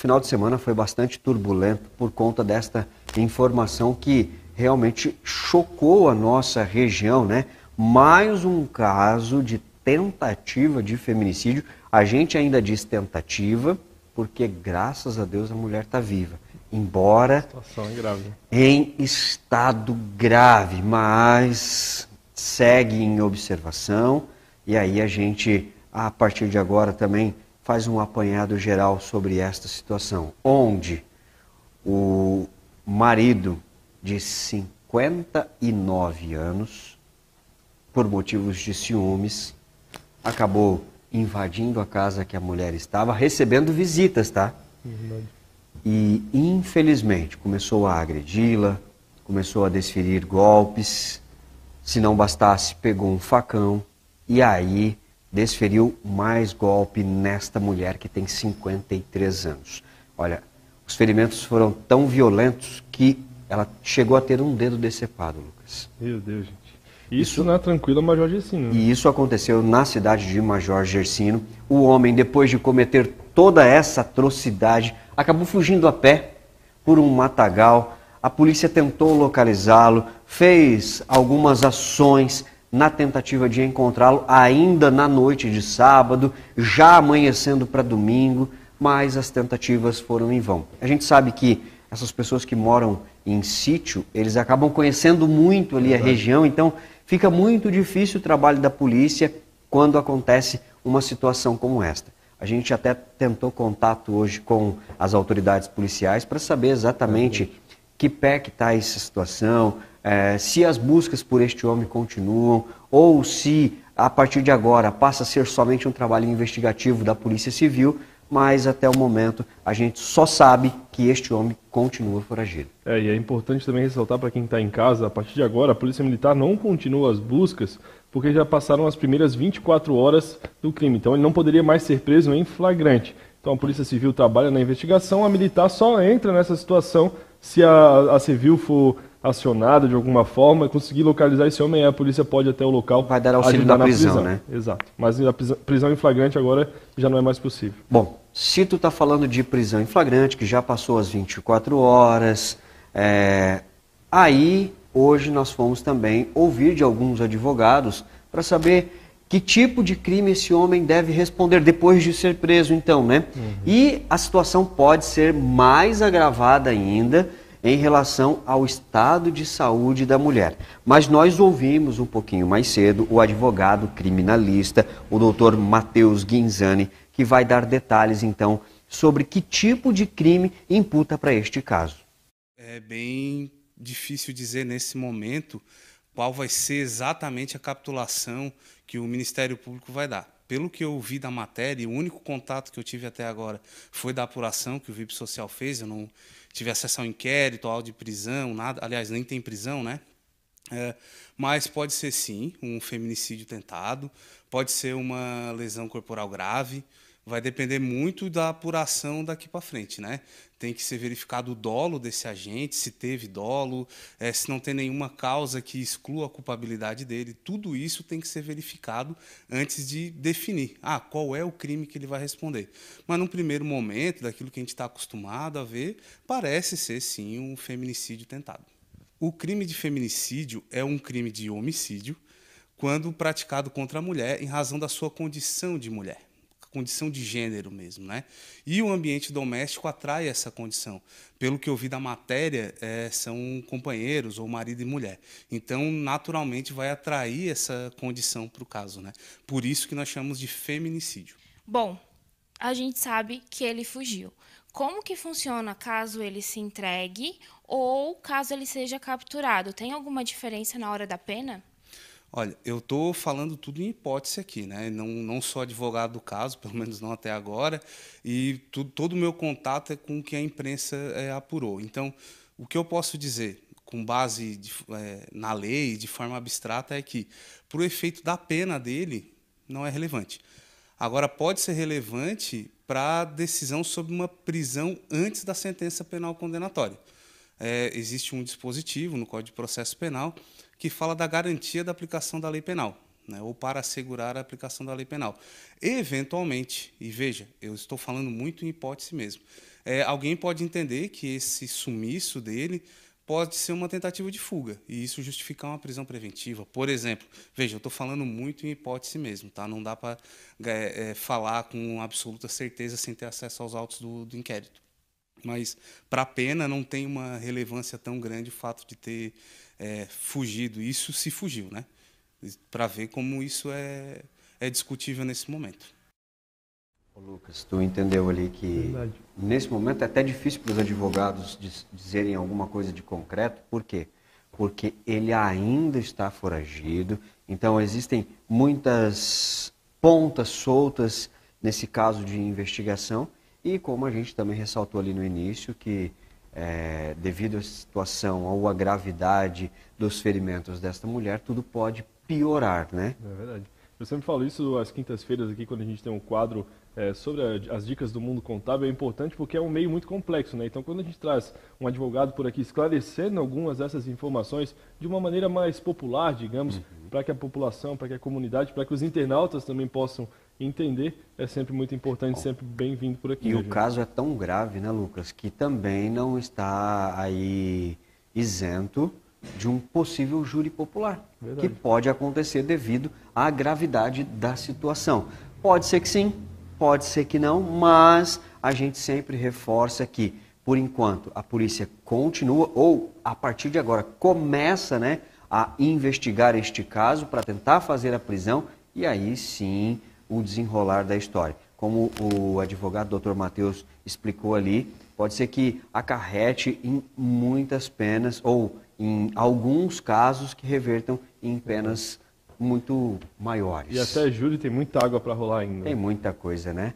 final de semana foi bastante turbulento por conta desta informação que realmente chocou a nossa região, né? Mais um caso de tentativa de feminicídio. A gente ainda diz tentativa, porque graças a Deus a mulher está viva. Embora é em estado grave, mas segue em observação. E aí a gente, a partir de agora também, faz um apanhado geral sobre esta situação, onde o marido de 59 anos, por motivos de ciúmes, acabou invadindo a casa que a mulher estava, recebendo visitas, tá? E, infelizmente, começou a agredi-la, começou a desferir golpes. Se não bastasse, pegou um facão e aí desferiu mais golpe nesta mulher que tem 53 anos. Olha, os ferimentos foram tão violentos que ela chegou a ter um dedo decepado, Lucas. Meu Deus, gente. Isso, isso na é tranquila Major Gersino. Né? E isso aconteceu na cidade de Major Gersino. O homem, depois de cometer toda essa atrocidade, acabou fugindo a pé por um matagal. A polícia tentou localizá-lo, fez algumas ações, na tentativa de encontrá-lo ainda na noite de sábado, já amanhecendo para domingo, mas as tentativas foram em vão. A gente sabe que essas pessoas que moram em sítio, eles acabam conhecendo muito ali a região, então fica muito difícil o trabalho da polícia quando acontece uma situação como esta. A gente até tentou contato hoje com as autoridades policiais para saber exatamente uhum. que pé que está essa situação, é, se as buscas por este homem continuam ou se a partir de agora passa a ser somente um trabalho investigativo da Polícia Civil, mas até o momento a gente só sabe que este homem continua foragido. É, e é importante também ressaltar para quem está em casa, a partir de agora a Polícia Militar não continua as buscas porque já passaram as primeiras 24 horas do crime, então ele não poderia mais ser preso em flagrante. Então a Polícia Civil trabalha na investigação, a militar só entra nessa situação se a, a civil for acionada de alguma forma, conseguir localizar esse homem, a polícia pode até o local. Vai dar auxílio da prisão, prisão, né? Exato. Mas a prisão em flagrante agora já não é mais possível. Bom, se tu está falando de prisão em flagrante, que já passou as 24 horas, é... aí hoje nós fomos também ouvir de alguns advogados para saber que tipo de crime esse homem deve responder depois de ser preso, então, né? Uhum. E a situação pode ser mais agravada ainda em relação ao estado de saúde da mulher. Mas nós ouvimos um pouquinho mais cedo o advogado criminalista, o doutor Matheus Guinzani, que vai dar detalhes então sobre que tipo de crime imputa para este caso. É bem difícil dizer nesse momento qual vai ser exatamente a capitulação que o Ministério Público vai dar pelo que eu vi da matéria, o único contato que eu tive até agora foi da apuração que o VIP Social fez. Eu não tive acesso ao inquérito, ao de prisão, nada. Aliás, nem tem prisão, né? É, mas pode ser sim um feminicídio tentado, pode ser uma lesão corporal grave, vai depender muito da apuração daqui para frente, né? Tem que ser verificado o dolo desse agente, se teve dolo, é, se não tem nenhuma causa que exclua a culpabilidade dele. Tudo isso tem que ser verificado antes de definir ah, qual é o crime que ele vai responder. Mas, num primeiro momento, daquilo que a gente está acostumado a ver, parece ser sim um feminicídio tentado. O crime de feminicídio é um crime de homicídio quando praticado contra a mulher em razão da sua condição de mulher condição de gênero mesmo. Né? E o ambiente doméstico atrai essa condição. Pelo que eu vi da matéria, é, são companheiros ou marido e mulher. Então, naturalmente, vai atrair essa condição para o caso. Né? Por isso que nós chamamos de feminicídio. Bom, a gente sabe que ele fugiu. Como que funciona caso ele se entregue ou caso ele seja capturado? Tem alguma diferença na hora da pena? Olha, eu estou falando tudo em hipótese aqui, né? Não, não sou advogado do caso, pelo menos não até agora, e tu, todo o meu contato é com o que a imprensa é, apurou. Então, o que eu posso dizer, com base de, é, na lei, de forma abstrata, é que, para o efeito da pena dele, não é relevante. Agora, pode ser relevante para a decisão sobre uma prisão antes da sentença penal condenatória é, existe um dispositivo no Código de Processo Penal que fala da garantia da aplicação da lei penal, né, ou para assegurar a aplicação da lei penal. Eventualmente, e veja, eu estou falando muito em hipótese mesmo, é, alguém pode entender que esse sumiço dele pode ser uma tentativa de fuga e isso justificar uma prisão preventiva, por exemplo. Veja, eu estou falando muito em hipótese mesmo, tá? Não dá para é, é, falar com absoluta certeza sem ter acesso aos autos do, do inquérito. Mas para a pena não tem uma relevância tão grande o fato de ter é, fugido. Isso se fugiu, né? Para ver como isso é, é discutível nesse momento. Lucas, tu entendeu ali que Verdade. nesse momento é até difícil para os advogados dizerem alguma coisa de concreto. Por quê? Porque ele ainda está foragido. Então existem muitas pontas soltas nesse caso de investigação e como a gente também ressaltou ali no início, que é, devido à situação ou à gravidade dos ferimentos desta mulher, tudo pode piorar, né? É verdade. Eu sempre falo isso às quintas-feiras aqui, quando a gente tem um quadro é, sobre a, as dicas do mundo contábil, é importante porque é um meio muito complexo, né? Então, quando a gente traz um advogado por aqui esclarecendo algumas dessas informações de uma maneira mais popular, digamos, uhum. para que a população, para que a comunidade, para que os internautas também possam entender é sempre muito importante, Bom, sempre bem-vindo por aqui. E o né, gente? caso é tão grave, né, Lucas, que também não está aí isento de um possível júri popular, Verdade. que pode acontecer devido à gravidade da situação. Pode ser que sim, pode ser que não, mas a gente sempre reforça que, por enquanto, a polícia continua ou a partir de agora começa, né, a investigar este caso para tentar fazer a prisão e aí sim o desenrolar da história. Como o advogado Dr. Matheus explicou ali, pode ser que acarrete em muitas penas ou em alguns casos que revertam em penas muito maiores. E até julho tem muita água para rolar ainda. Tem muita coisa, né?